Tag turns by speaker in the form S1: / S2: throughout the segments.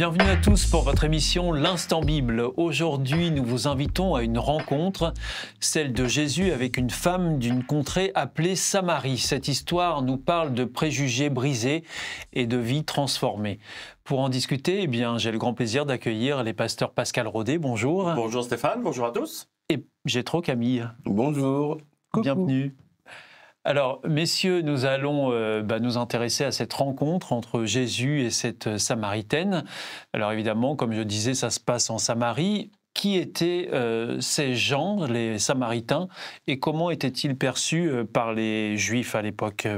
S1: bienvenue à tous pour votre émission L'Instant Bible. Aujourd'hui, nous vous invitons à une rencontre, celle de Jésus avec une femme d'une contrée appelée Samarie. Cette histoire nous parle de préjugés brisés et de vie transformée. Pour en discuter, eh bien, j'ai le grand plaisir d'accueillir les pasteurs Pascal Rodet. Bonjour. Bonjour Stéphane, bonjour à tous. Et Gétro Camille. Bonjour. Bienvenue. Alors, messieurs, nous allons euh, bah, nous intéresser à cette rencontre entre Jésus et cette euh, Samaritaine. Alors, évidemment, comme je disais, ça se passe en Samarie. Qui étaient euh, ces gens, les Samaritains, et comment étaient-ils perçus par les Juifs à l'époque,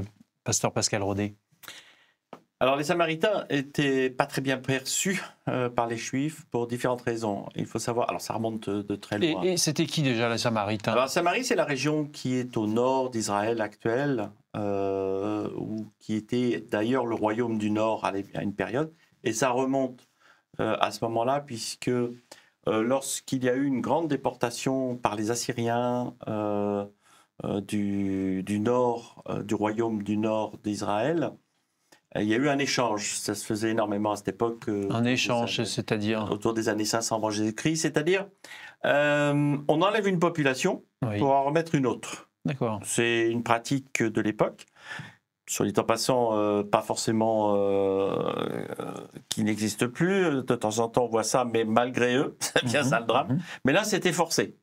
S1: Pasteur Pascal
S2: Rodet alors les Samaritains étaient pas très bien perçus euh, par les Juifs pour différentes raisons. Il faut savoir, alors ça remonte de, très loin. Et, c'était qui déjà les Samaritains Alors Samarie, c'est la région qui est au nord d'Israël actuel, euh, ou qui était d'ailleurs le royaume du Nord à, une période. Et ça remonte euh, à ce moment-là, puisque lorsqu'il y a eu une grande déportation par les Assyriens du, nord, du royaume du nord d'Israël, euh, il y a eu un échange, ça se faisait énormément à cette époque. Euh, un échange, c'est-à-dire Autour des années 500 avant Jésus-Christ, c'est-à-dire euh, on enlève une population pour en remettre une autre. D'accord. C'est une pratique de l'époque, sur les temps passants, euh, pas forcément qui n'existe plus. De temps en temps, on voit ça, mais malgré eux, c'est bien mhm, ça le drame. Mhm. Mais là, c'était forcé.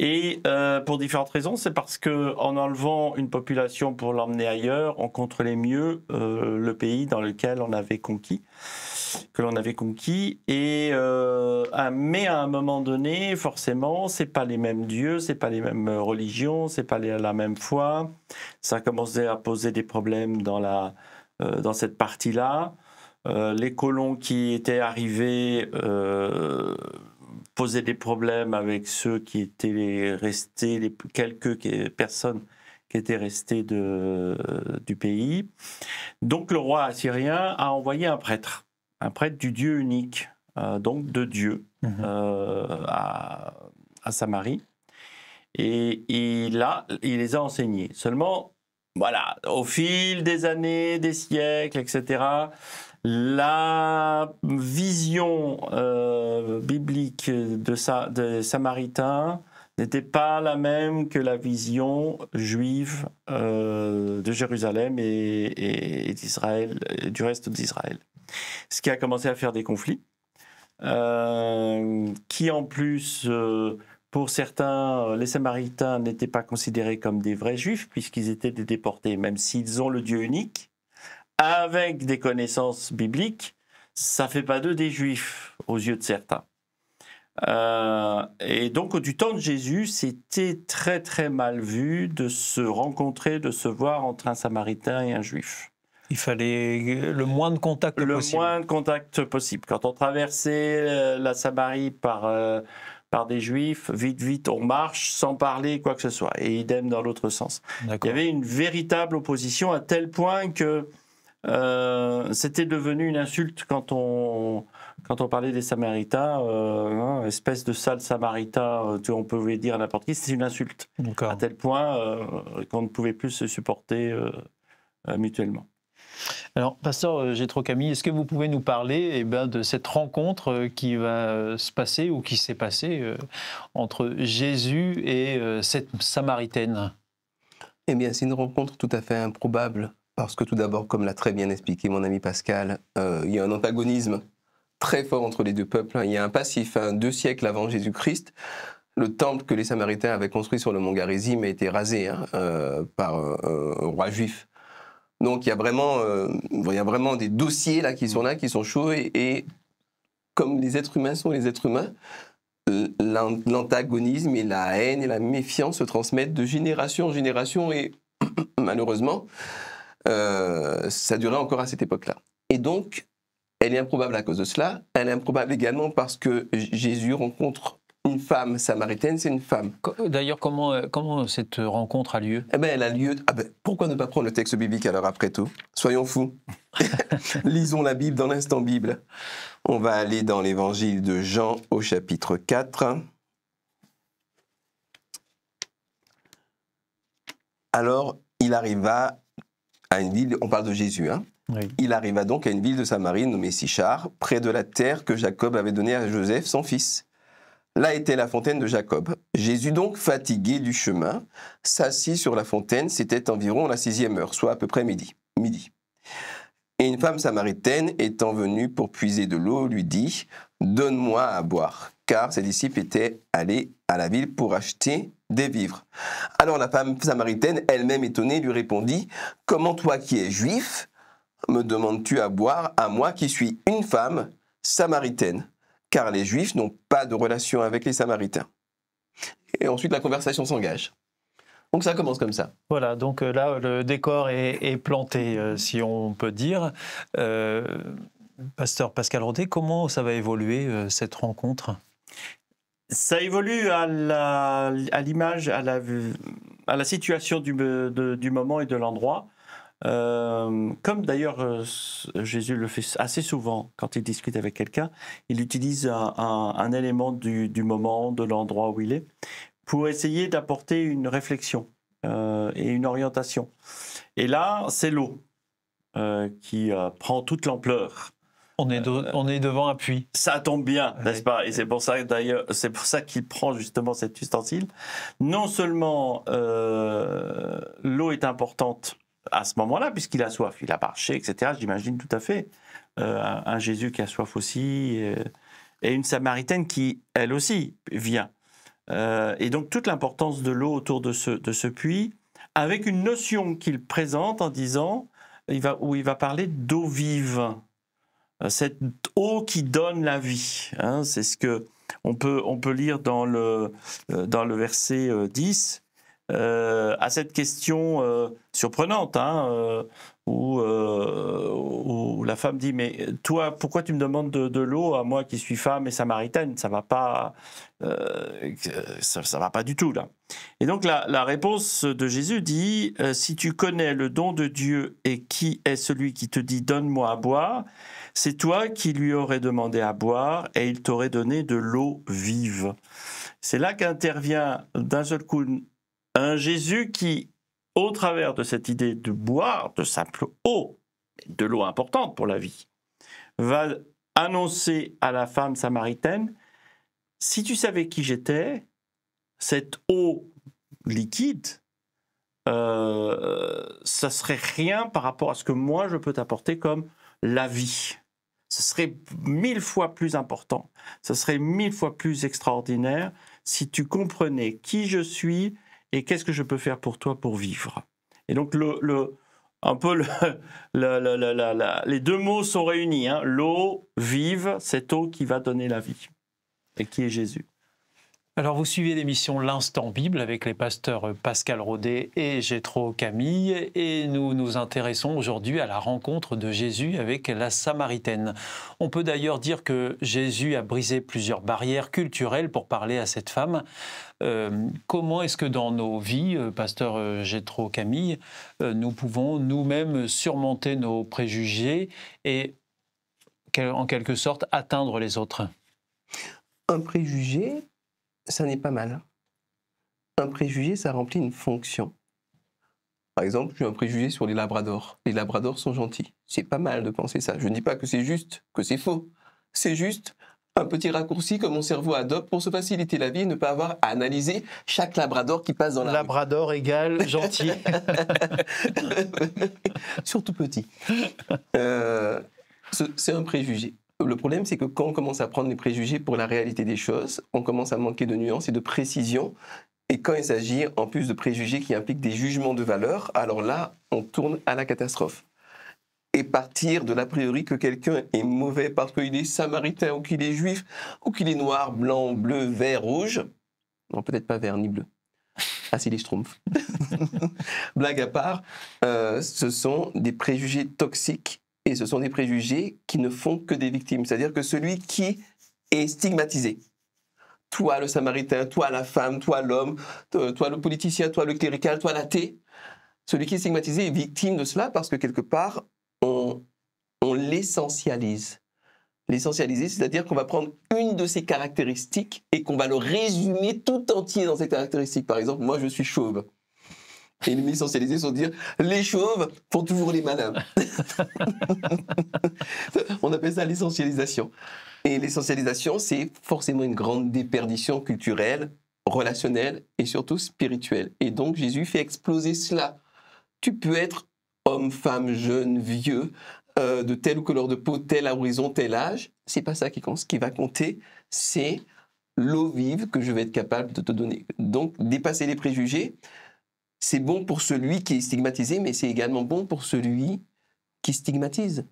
S2: Et euh, pour différentes raisons, c'est parce que en enlevant une population pour l'emmener ailleurs, on contrôlait mieux euh, le pays dans lequel on avait conquis, que l'on avait conquis. Et euh, mais à un moment donné, forcément, c'est pas les mêmes dieux, c'est pas les mêmes religions, c'est pas la même foi. Ça commençait à poser des problèmes dans la dans cette partie-là. les colons qui étaient arrivés Poser des problèmes avec ceux qui étaient restés, les quelques personnes qui étaient restées du pays. Donc le roi assyrien a envoyé un prêtre, un prêtre du Dieu unique, euh, donc de Dieu, mhm. euh, à, Samarie. Et, et là, il les a enseignés. Seulement, voilà, au fil des années, des siècles, etc., la vision euh, biblique de des Samaritains n'était pas la même que la vision juive euh, de Jérusalem et, d'Israël, du reste d'Israël. Ce qui a commencé à faire des conflits, euh, qui en plus, pour certains, les Samaritains n'étaient pas considérés comme des vrais juifs, puisqu'ils étaient des déportés, même s'ils ont le Dieu unique avec des connaissances bibliques, ça fait pas d'eux des juifs aux yeux de certains. Euh, et donc, du temps de Jésus, c'était très très mal vu de se rencontrer, de se voir entre un Samaritain et un Juif. Il fallait le moins de contact possible. Le moins de contact possible. Quand on traversait euh, la Samarie par, euh, par des Juifs, vite, vite, on marche sans parler quoi que ce soit. Et idem dans l'autre sens. Il y avait une véritable opposition à tel point que euh, c'était devenu une insulte quand on, quand on parlait des Samaritains, euh, hein, espèce de sale Samaritain, euh, on pouvait dire à n'importe qui, c'est une insulte. À tel point qu'on ne pouvait plus se supporter mutuellement. Alors, Pasteur Gétro Camille, est-ce que vous pouvez nous parler eh ben, de cette rencontre
S1: qui va se passer ou qui s'est passée entre Jésus et cette Samaritaine
S3: Eh bien, c'est une rencontre tout à fait improbable parce que tout d'abord, comme l'a très bien expliqué mon ami Pascal, euh, il y a un antagonisme très fort entre les deux peuples. Hein. Il y a un passif, hein, deux siècles avant Jésus-Christ. Le temple que les Samaritains avaient construit sur le mont Garizim a été rasé hein, euh, par euh, un roi juif. Donc il y, a vraiment, il vraiment des dossiers là qui sont là, qui sont chauds. Et, et comme les êtres humains sont les êtres humains, l'antagonisme et la haine et la méfiance se transmettent de génération en génération. Et malheureusement, euh, ça durait encore à cette époque-là. Et donc, elle est improbable à cause de cela. Elle est improbable également parce que Jésus rencontre une femme samaritaine, c'est une femme. Euh, d'ailleurs, comment, euh, comment cette rencontre a lieu eh ben, Elle a lieu. Ah ben, pourquoi ne pas prendre le texte biblique alors après tout Soyons fous. Lisons la Bible dans l'instant Bible. On va aller dans l'évangile de Jean au chapitre 4. Alors il arriva à une ville, on parle de Jésus, hein. il arriva donc à une ville de Samarie nommée Sichar, près de la terre que Jacob avait donnée à Joseph, son fils. Là était la fontaine de Jacob. Jésus donc, fatigué du chemin, s'assit sur la fontaine, c'était environ la sixième heure, soit à peu près midi. midi. Et une femme samaritaine, étant venue pour puiser de l'eau, lui dit, Donne-moi à boire, car ses disciples étaient allés à la ville pour acheter des vivres. Alors la femme samaritaine, elle-même étonnée, lui répondit, Comment toi qui es juif, me demandes-tu à boire à moi qui suis une femme samaritaine Car les juifs n'ont pas de relation avec les samaritains. Et ensuite la conversation s'engage. Donc ça commence comme ça.
S1: Voilà, donc euh, là le décor est, planté, euh, si on peut dire. Euh, pasteur Pascal Rodet, comment ça va évoluer
S2: cette rencontre ça évolue à l'image, à, à, la, à la situation du, moment et de l'endroit. Euh, comme d'ailleurs euh, Jésus le fait assez souvent quand il discute avec quelqu'un, il utilise un, élément du, moment, de l'endroit où il est, pour essayer d'apporter une réflexion euh, et une orientation. Et là, c'est l'eau qui prend toute l'ampleur. On est, devant un puits. Ça tombe bien, n'est-ce pas Et c'est pour ça d'ailleurs, c'est pour ça qu'il prend justement cet ustensile. Non seulement euh, l'eau est importante à ce moment-là, puisqu'il a soif, il a marché, etc. J'imagine tout à fait euh, un, Jésus qui a soif aussi, euh, et une Samaritaine qui, elle aussi, vient. et donc toute l'importance de l'eau autour de ce, puits, avec une notion qu'il présente en disant, il où il va parler d'eau vive. Euh, cette eau qui donne la vie. Hein, c'est ce que on peut, on peut lire dans le, euh, dans le verset 10. Euh, à cette question surprenante, hein, où la femme dit Mais toi, pourquoi tu me demandes de, l'eau à moi qui suis femme et samaritaine Ça va pas. Euh, ça, va pas du tout, là. Et donc, la, réponse de Jésus dit euh, Si tu connais le don de Dieu et qui est celui qui te dit Donne-moi à boire, c'est toi qui lui aurais demandé à boire et il t'aurait donné de l'eau vive. C'est là qu'intervient d'un seul coup un Jésus qui, au travers de cette idée de boire, de simple eau, de l'eau importante pour la vie, va annoncer à la femme samaritaine, si tu savais qui j'étais, cette eau liquide, euh, ça serait rien par rapport à ce que moi je peux t'apporter comme la vie. Ce serait mille fois plus important, ce serait mille fois plus extraordinaire si tu comprenais qui je suis et qu'est-ce que je peux faire pour toi pour vivre. Et donc le un peu les deux mots sont réunis. Hein. L'eau vive, cette eau qui va donner la vie et qui est Jésus.
S1: Alors vous suivez l'émission L'Instant Bible avec les pasteurs euh, Pascal Rodet et Gétro Camille et nous nous intéressons aujourd'hui à la rencontre de Jésus avec la Samaritaine. On peut d'ailleurs dire que Jésus a brisé plusieurs barrières culturelles pour parler à cette femme. Euh, comment est-ce que dans nos vies, euh, pasteur Gétro Camille, nous pouvons nous-mêmes surmonter nos préjugés et en quelque sorte atteindre les autres
S3: un préjugé, ça n'est pas mal. Un préjugé, ça remplit une fonction. Par exemple, j'ai un préjugé sur les labradors. Les labradors sont gentils. C'est pas mal de penser ça. Je ne dis pas que c'est juste, que c'est faux. C'est juste un petit raccourci que mon cerveau adopte pour se faciliter la vie et ne pas avoir à analyser chaque labrador qui passe dans la Labrador égal gentil. Surtout petit. Euh, c'est un préjugé. Le problème, c'est que quand on commence à prendre les préjugés pour la réalité des choses, on commence à manquer de nuances et de précision. Et quand il s'agit en plus de préjugés qui impliquent des jugements de valeur, alors là, on tourne à la catastrophe. Et partir de l'a priori que quelqu'un est mauvais parce qu'il est samaritain ou qu'il est juif ou qu'il est noir, blanc, bleu, vert, rouge. Non, peut-être pas vert ni bleu. Ah, c'est les schtroumpfs. Blague à part, euh, ce sont des préjugés toxiques et ce sont des préjugés qui ne font que des victimes. C'est-à-dire que celui qui est stigmatisé, toi le samaritain, toi la femme, toi l'homme, euh, toi le politicien, toi le clérical, toi l'athée, celui qui est stigmatisé est victime de cela parce que quelque part, on, on l'essentialise. L'essentialiser, c'est-à-dire qu'on va prendre une de ses caractéristiques et qu'on va le résumer tout entier dans ses caractéristiques. Par exemple, moi je suis chauve. Et les c'est sont dire les chauves font toujours les malins. On appelle ça l'essentialisation. Et l'essentialisation, c'est forcément une grande déperdition culturelle, relationnelle et surtout spirituelle. Et donc Jésus fait exploser cela. Tu peux être homme, femme, jeune, vieux, euh, de telle ou couleur de peau, tel horizon, tel âge. C'est pas ça qui compte. Ce qui va compter, c'est l'eau vive que je vais être capable de te donner. Donc dépasser les préjugés c'est bon pour celui qui est stigmatisé, mais c'est également bon pour celui qui stigmatise.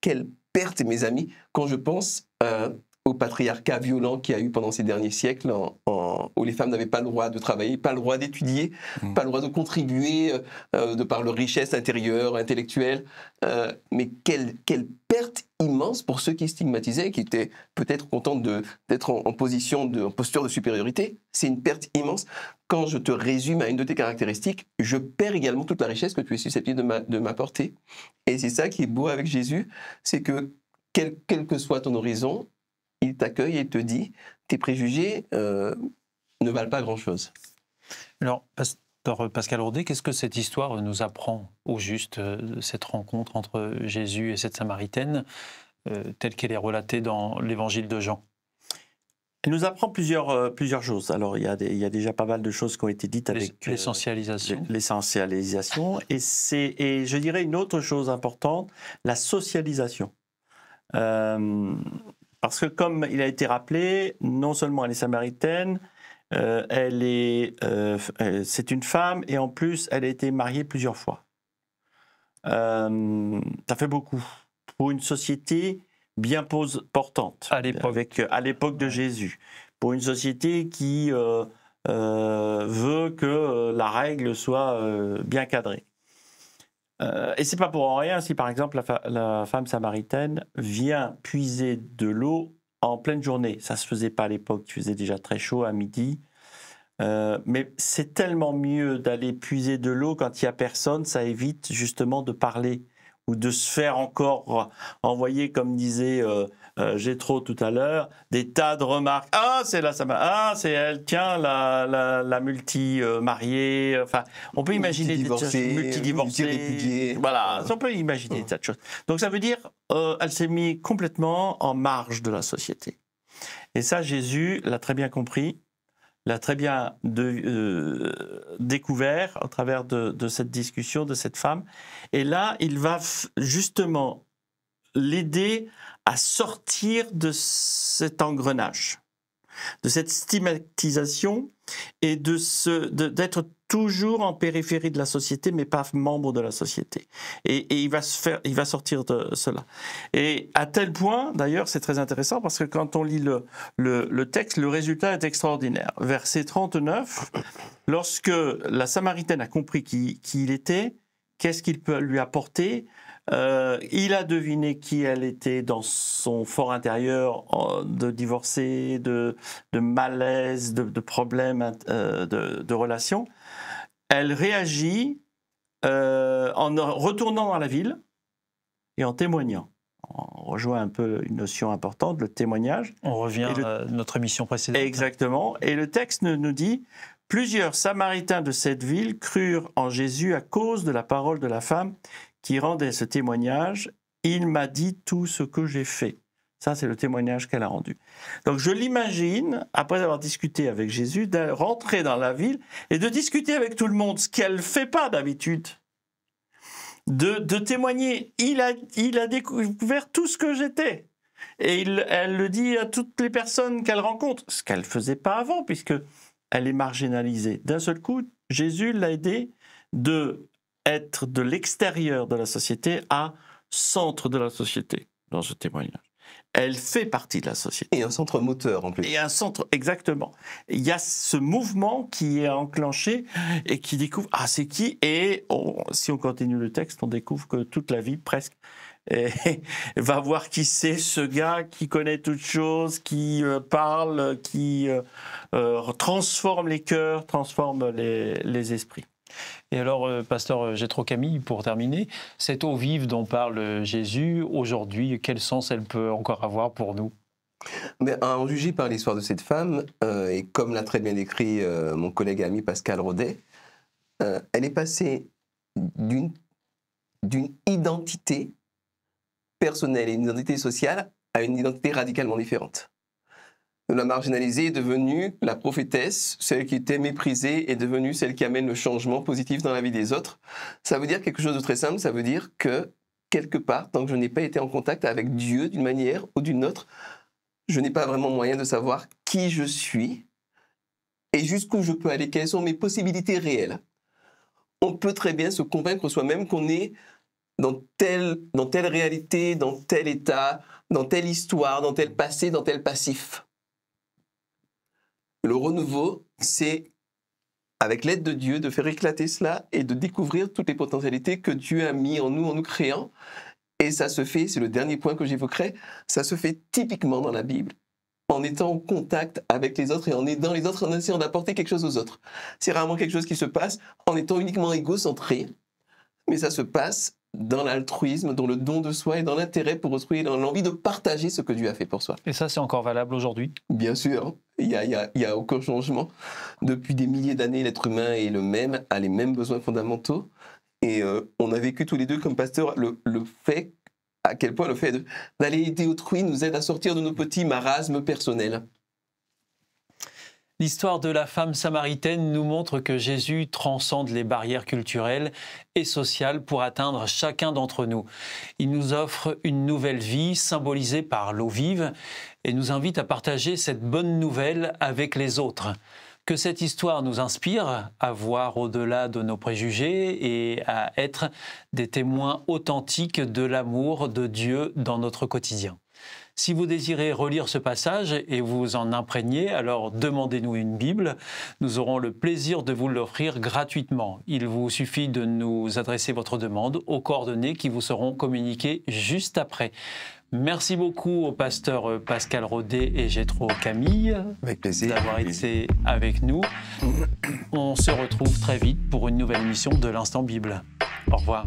S3: Quelle perte, mes amis, quand je pense euh, au patriarcat violent qu'il y a eu pendant ces derniers siècles, où les femmes n'avaient pas le droit de travailler, pas le droit d'étudier, mmh. pas le droit de contribuer euh, euh, de par leur richesse intérieure, intellectuelle. Euh, mais quelle, quelle perte immense pour ceux qui stigmatisaient, qui étaient peut-être contents d'être en, position, de, en posture de supériorité. C'est une perte immense. Quand je te résume à une de tes caractéristiques, je perds également toute la richesse que tu es susceptible de m'apporter. Et c'est ça qui est beau avec Jésus, c'est que quel, quel que soit ton horizon, il t'accueille et te dit tes préjugés euh, ne valent pas grand-chose.
S1: Alors, Pascal Ourdé, qu'est-ce que cette histoire nous apprend au juste, euh, cette rencontre entre Jésus et cette Samaritaine, euh, telle qu'elle est relatée dans l'évangile de Jean
S2: elle nous apprend plusieurs, plusieurs choses. Alors, il y, a déjà pas mal de choses qui ont été dites avec. L'essentialisation. L'essentialisation. Et, et je dirais une autre chose importante, la socialisation. Euh, parce que comme il a été rappelé, non seulement elle est samaritaine, euh, elle est, euh, euh, c'est une femme et en plus elle a été mariée plusieurs fois. ça fait beaucoup pour une société bien portante à l'époque, à l'époque de Jésus, pour une société qui veut que la règle soit bien cadrée. Euh, et c'est pas pour rien si par exemple la, femme samaritaine vient puiser de l'eau en pleine journée. Ça se faisait pas à l'époque, tu faisait déjà très chaud à midi. Euh, mais c'est tellement mieux d'aller puiser de l'eau quand il y a personne, ça évite justement de parler ou de se faire encore envoyer, comme disait euh, euh, j'ai trop tout à l'heure, des tas de remarques. Ah, c'est là, ça ah, c'est elle, tiens, la, la, multi-mariée. Enfin, on peut imaginer des Multi-divorcée. Voilà, on peut imaginer des tas de choses. Donc, ça veut dire, euh, elle s'est mise complètement en marge de la société. Et ça, Jésus l'a très bien compris l'a très bien de, euh, découvert au travers de, de, cette discussion de cette femme. Et là, il va justement l'aider à sortir de cet engrenage, de cette stigmatisation et de ce, d'être toujours en périphérie de la société, mais pas membre de la société. Et, il, va se faire, il va sortir de cela. Et à tel point, d'ailleurs, c'est très intéressant parce que quand on lit le, le, le, texte, le résultat est extraordinaire. Verset 39, lorsque la Samaritaine a compris qui, qui il était, qu'est-ce qu'il peut lui apporter euh, il a deviné qui elle était dans son fort intérieur de divorcé, de, de malaise, de, problèmes euh, de, relations. Elle réagit euh, en retournant à la ville et en témoignant. On rejoint un peu une notion importante, le témoignage. On revient à notre émission précédente. Exactement. Et le texte nous dit Plusieurs Samaritains de cette ville crurent en Jésus à cause de la parole de la femme qui rendait ce témoignage Il m'a dit tout ce que j'ai fait. Ça, c'est le témoignage qu'elle a rendu. Donc, je l'imagine, après avoir discuté avec Jésus, de rentrer dans la ville et de discuter avec tout le monde, ce qu'elle ne fait pas d'habitude. De, témoigner. Il a, il a découvert tout ce que j'étais. Et elle le dit à toutes les personnes qu'elle rencontre, ce qu'elle ne faisait pas avant, puisque elle est marginalisée. D'un seul coup, Jésus l'a aidé de être de l'extérieur de la société à centre de la société dans ce témoignage. Elle fait partie de la société. Et un centre moteur en plus. Et un centre, exactement. Il y a ce mouvement qui est enclenché et qui découvre, ah c'est qui Et si on continue le texte, on découvre que toute la vie presque va voir qui c'est ce gars qui connaît toutes choses, qui euh, parle, qui euh, euh, transforme les cœurs, transforme les esprits. Et alors, euh, pasteur Gétro Camille, pour terminer,
S1: cette eau vive dont parle euh, Jésus aujourd'hui, quel sens elle peut encore avoir pour nous
S3: mais en euh, jugé par l'histoire de cette femme, et comme l'a très bien décrit mon collègue et ami Pascal Rodet, elle est passée d'une identité personnelle et une identité sociale à une identité radicalement différente la marginalisée est devenue la prophétesse, celle qui était méprisée est devenue celle qui amène le changement positif dans la vie des autres. Ça veut dire quelque chose de très simple, ça veut dire que quelque part, tant que je n'ai pas été en contact avec Dieu d'une manière ou d'une autre, je n'ai pas vraiment moyen de savoir qui je suis et jusqu'où je peux aller, quelles sont mes possibilités réelles. On peut très bien se convaincre soi-même qu'on est dans telle, dans telle réalité, dans tel état, dans telle histoire, dans tel passé, dans tel passif. Le renouveau, c'est avec l'aide de Dieu, de faire éclater cela et de découvrir toutes les potentialités que Dieu a mis en nous en nous créant. Et ça se fait, c'est le dernier point que j'évoquerai, ça se fait typiquement dans la Bible, en étant en contact avec les autres et en aidant les autres, en essayant d'apporter quelque chose aux autres. C'est rarement quelque chose qui se passe en étant uniquement égocentré, mais ça se passe dans l'altruisme, dans le don de soi et dans l'intérêt pour autrui, dans l'envie de partager ce que Dieu a fait pour soi. Et ça,
S1: c'est encore valable aujourd'hui
S3: Bien sûr, il n'y a, y a, y aucun changement. Depuis des milliers d'années, l'être humain est le même, a les mêmes besoins fondamentaux. Et euh, on a vécu tous les deux comme pasteur le fait, à quel point le fait d'aller aider autrui nous aide à sortir de nos petits marasmes personnels.
S1: L'histoire de la femme samaritaine nous montre que Jésus transcende les barrières culturelles et sociales pour atteindre chacun d'entre nous. Il nous offre une nouvelle vie symbolisée par l'eau vive et nous invite à partager cette bonne nouvelle avec les autres. Que cette histoire nous inspire à voir au-delà de nos préjugés et à être des témoins authentiques de l'amour de Dieu dans notre quotidien. Si vous désirez relire ce passage et vous en imprégner, alors demandez-nous une Bible. Nous aurons le plaisir de vous l'offrir gratuitement. Il vous suffit de nous adresser votre demande aux coordonnées qui vous seront communiquées juste après. Merci beaucoup au pasteur Pascal Rodet et Gétro Camille d'avoir été avec nous. On se retrouve très vite pour une nouvelle émission de l'Instant Bible. Au revoir.